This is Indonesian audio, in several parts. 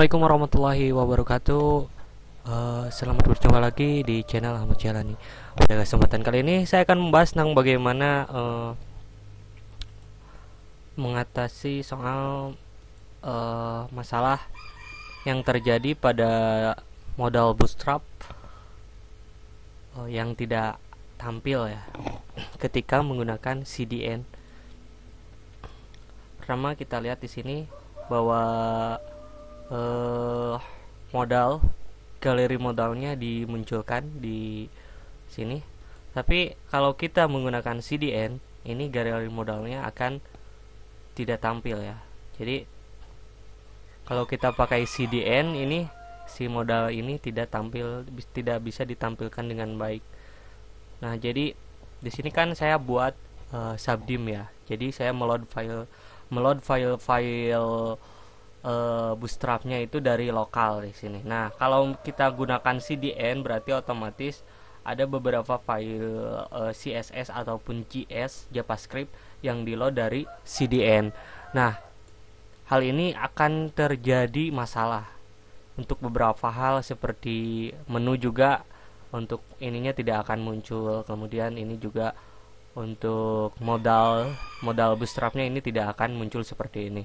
Assalamualaikum warahmatullahi wabarakatuh uh, Selamat berjumpa lagi di channel Ahmad Jalani Pada kesempatan kali ini saya akan membahas tentang bagaimana uh, Mengatasi soal uh, masalah yang terjadi pada modal bootstrap uh, Yang tidak tampil ya Ketika menggunakan CDN Pertama kita lihat di sini bahwa uh, modal galeri modalnya dimunculkan di sini tapi kalau kita menggunakan CDN ini galeri modalnya akan tidak tampil ya jadi kalau kita pakai CDN ini si modal ini tidak tampil tidak bisa ditampilkan dengan baik nah jadi di sini kan saya buat uh, eh, subdim ya jadi saya meload file meload file-file uh, eh, bootstrapnya itu dari lokal di sini. Nah, kalau kita gunakan CDN berarti otomatis ada beberapa file uh, eh, CSS ataupun JS JavaScript yang di-load dari CDN. Nah, hal ini akan terjadi masalah untuk beberapa hal seperti menu juga untuk ininya tidak akan muncul. Kemudian ini juga untuk modal modal bootstrapnya ini tidak akan muncul seperti ini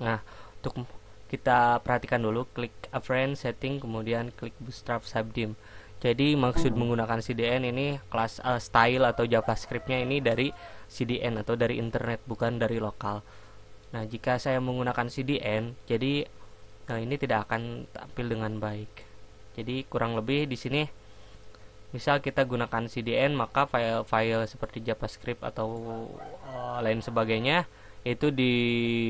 nah untuk kita perhatikan dulu klik Affrent setting kemudian klik bootstrap subdim jadi maksud menggunakan CDN ini kelas uh, style atau javascriptnya ini dari CDN atau dari internet bukan dari lokal nah jika saya menggunakan CDN jadi nah ini tidak akan tampil dengan baik jadi kurang lebih di sini misal kita gunakan CDN maka file-file seperti JavaScript atau uh, lain sebagainya itu di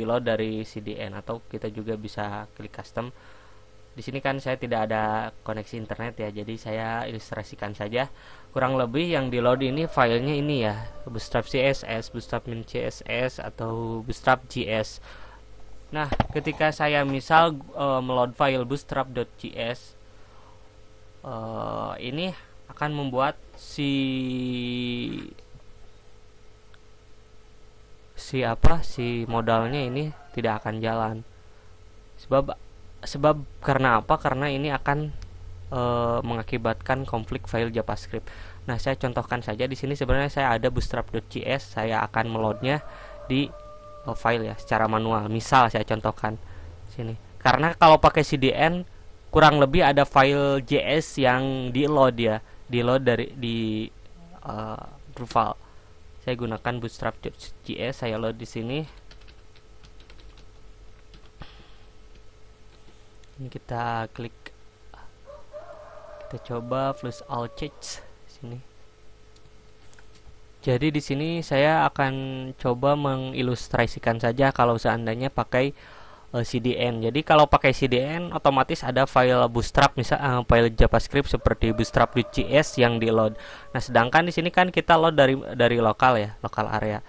load dari CDN atau kita juga bisa klik custom di sini kan saya tidak ada koneksi internet ya jadi saya ilustrasikan saja kurang lebih yang di load ini filenya ini ya bootstrap css bootstrap min css atau bootstrap js nah ketika saya misal e, meload file bootstrap.js e, eh, ini akan membuat si si apa si modalnya ini tidak akan jalan sebab sebab karena apa karena ini akan e, mengakibatkan konflik file JavaScript nah saya contohkan saja di sini sebenarnya saya ada bootstrap.js saya akan meloadnya di eh, file ya secara manual misal saya contohkan sini karena kalau pakai CDN kurang lebih ada file JS yang di load ya di load dari di eh, e, Drupal saya gunakan bootstrap JS saya load di sini ini kita klik kita coba plus all change sini jadi di sini saya akan coba mengilustrasikan saja kalau seandainya pakai uh, eh, CDN. Jadi kalau pakai CDN otomatis ada file bootstrap misal uh, file JavaScript seperti bootstrap bootstrap.js yang di-load. Nah, sedangkan di sini kan kita load dari dari lokal ya, lokal area.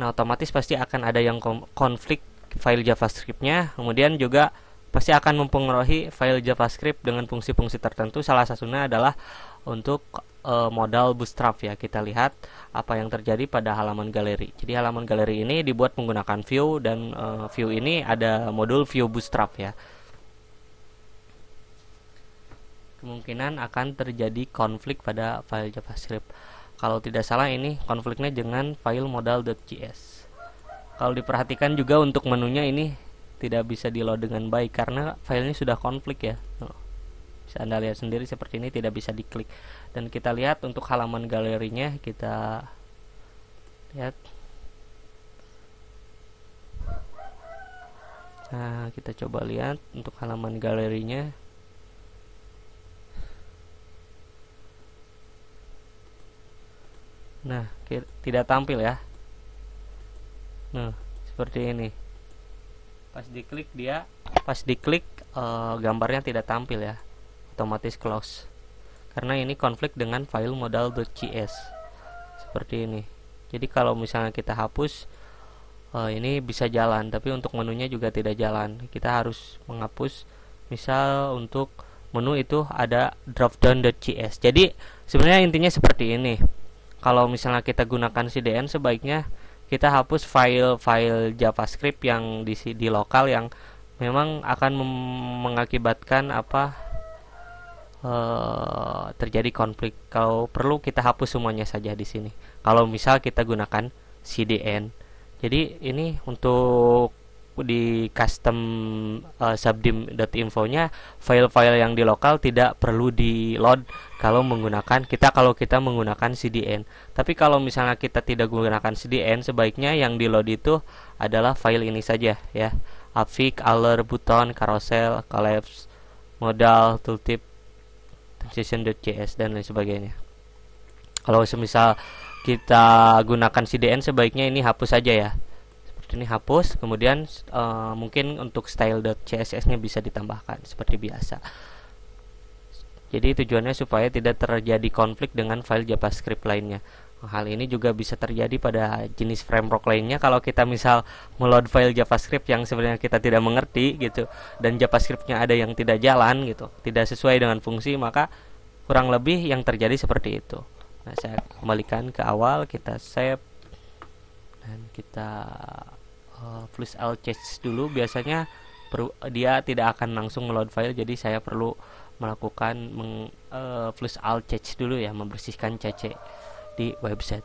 Nah, otomatis pasti akan ada yang konflik file JavaScript-nya, kemudian juga pasti akan mempengaruhi file JavaScript dengan fungsi-fungsi tertentu. Salah satunya adalah untuk uh, modal bootstrap ya kita lihat apa yang terjadi pada halaman galeri jadi halaman galeri ini dibuat menggunakan view dan uh, view ini ada modul view bootstrap ya kemungkinan akan terjadi konflik pada file javascript kalau tidak salah ini konfliknya dengan file modal.js kalau diperhatikan juga untuk menunya ini tidak bisa di load dengan baik karena filenya sudah konflik ya bisa anda lihat sendiri seperti ini tidak bisa diklik dan kita lihat untuk halaman galerinya kita lihat nah kita coba lihat untuk halaman galerinya nah tidak tampil ya nah seperti ini pas diklik dia pas diklik uh, gambarnya tidak tampil ya otomatis close karena ini konflik dengan file modal.cs seperti ini jadi kalau misalnya kita hapus uh, ini bisa jalan tapi untuk menunya juga tidak jalan kita harus menghapus misal untuk menu itu ada dropdown.cs jadi sebenarnya intinya seperti ini kalau misalnya kita gunakan CDN sebaiknya kita hapus file-file JavaScript yang di di lokal yang memang akan mengakibatkan apa Eh, terjadi konflik. Kalau perlu kita hapus semuanya saja di sini. Kalau misal kita gunakan CDN. Jadi ini untuk di custom uh, eh, subdim.info-nya file-file yang di lokal tidak perlu di load kalau menggunakan kita kalau kita menggunakan CDN. Tapi kalau misalnya kita tidak menggunakan CDN sebaiknya yang di load itu adalah file ini saja ya. Afik, alert, button, carousel, collapse, modal, tooltip session.js dan lain sebagainya kalau semisal kita gunakan CDN sebaiknya ini hapus saja ya seperti ini hapus kemudian uh, mungkin untuk style.css nya bisa ditambahkan seperti biasa jadi tujuannya supaya tidak terjadi konflik dengan file javascript lainnya Hal ini juga bisa terjadi pada jenis framework lainnya kalau kita misal meload file JavaScript yang sebenarnya kita tidak mengerti gitu dan JavaScriptnya ada yang tidak jalan gitu, tidak sesuai dengan fungsi maka kurang lebih yang terjadi seperti itu. Nah, saya kembalikan ke awal kita save dan kita uh, eh, plus L change dulu biasanya per, dia tidak akan langsung meload file jadi saya perlu melakukan meng, uh, eh, plus change dulu ya membersihkan cache di website.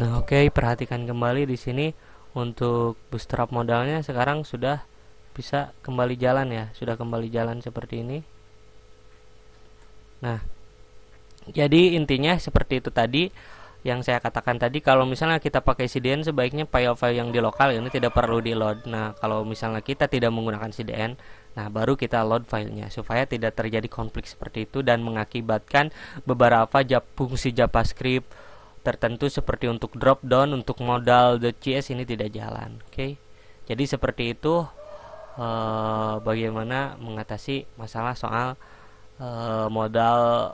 Nah, oke, okay, perhatikan kembali di sini untuk bootstrap modalnya sekarang sudah bisa kembali jalan ya, sudah kembali jalan seperti ini. Nah, jadi intinya seperti itu tadi yang saya katakan tadi kalau misalnya kita pakai CDN sebaiknya file-file yang di lokal ini tidak perlu di load. Nah, kalau misalnya kita tidak menggunakan CDN Nah, baru kita load filenya supaya tidak terjadi konflik seperti itu dan mengakibatkan beberapa fungsi JavaScript tertentu seperti untuk drop down untuk modal the .cs ini tidak jalan. Oke. Okay? Jadi seperti itu Uh, bagaimana mengatasi masalah soal uh, modal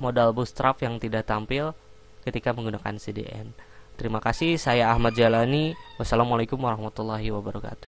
modal bootstrap yang tidak tampil ketika menggunakan CDN. Terima kasih, saya Ahmad Jalani. Wassalamualaikum warahmatullahi wabarakatuh.